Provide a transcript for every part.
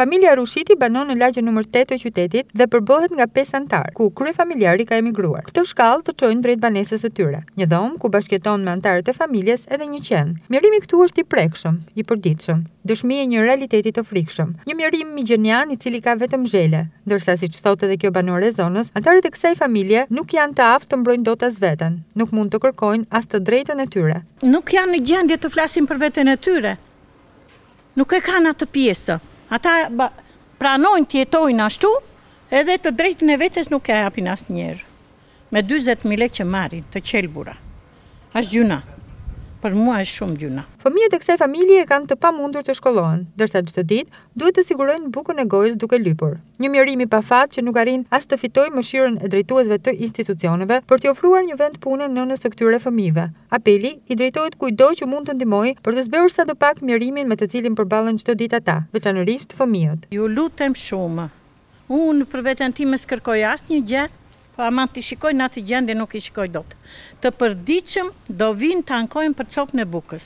Familja Rushiti banon në lagjë numër 8 të qytetit dhe përbohet nga 5 antarë, ku krye familjari ka emigruar. Këto shkallë të qojnë drejt banesës të tyre, një dhomë ku bashketon me antarët e familjes edhe një qenë. Mjerimi këtu është i prekshëm, i përditshëm, dëshmi e një realitetit të frikshëm. Një mjerim mi gjenian i cili ka vetëm zhele, ndërsa si që thotë edhe kjo banore e zonës, antarët e kësaj familje nuk janë të aftë të mbrojnë do as vetën, nuk mund të kërkojnë as të drejtën e tyre. Nuk janë në gjendje të flasin për e tyre, nuk e kanë atë pjesë. Ata pranojnë të jetojnë ashtu, edhe të drejtën e vetës nuk e apin asë njerë. Me 20.000 lekë që marin, të qelbura. Ashtë gjuna. Për mua është shumë gjuna. Fëmijët e kësaj familje kanë të pa mundur të shkollohen, dërsa që të ditë duhet të sigurojnë bukën e gojës duke lypur. Një mjerimi pa fatë që nuk arin as të fitoj më shiren e drejtuesve të institucioneve për të ofruar një vend pune në nësë këtyre fëmijëve. Apeli i drejtojt kujdoj që mund të ndimoj për të zberur sa do pak mjerimin me të cilin përballen që të ditë ata, veçanërisht fëmijët. Ju lutem shumë. Unë për veten time skërkoj asnjë gjë, Po ama të shikoj në atë gjendje nuk i shikoj do të. Të përdiqëm do vinë të ankojnë për copë në bukës.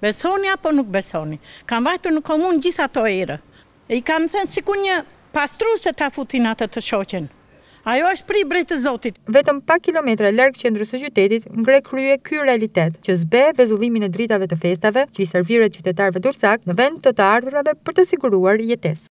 Besoni apo nuk besoni. Kam vajtu në komunë gjitha ato ere. I kam thënë siku një pastru se ta futin atë të shoqen. Ajo është pri brejtë të zotit. Vetëm pa kilometre lërgë qëndrës të qytetit, ngre krye ky realitet, që zbe vezullimin e dritave të festave që i servire qytetarve dursak në vend të të ardhurave për të siguruar jetes.